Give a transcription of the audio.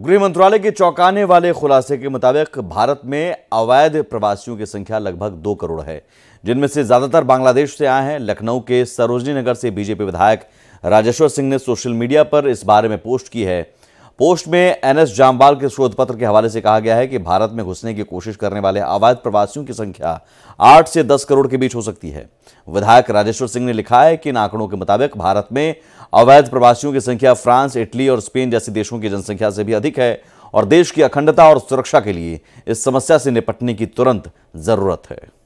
गृह मंत्रालय के चौंकाने वाले खुलासे के मुताबिक भारत में अवैध प्रवासियों की संख्या लगभग दो करोड़ है जिनमें से ज्यादातर बांग्लादेश से आए हैं लखनऊ के सरोजनी नगर से बीजेपी विधायक राजेश्वर सिंह ने सोशल मीडिया पर इस बारे में पोस्ट की है पोस्ट में एनएस जामवाल के शोध पत्र के हवाले से कहा गया है कि भारत में घुसने की कोशिश करने वाले अवैध प्रवासियों की संख्या आठ से दस करोड़ के बीच हो सकती है विधायक राजेश्वर सिंह ने लिखा है कि इन आंकड़ों के मुताबिक भारत में अवैध प्रवासियों की संख्या फ्रांस इटली और स्पेन जैसे देशों की जनसंख्या से भी अधिक है और देश की अखंडता और सुरक्षा के लिए इस समस्या से निपटने की तुरंत जरूरत है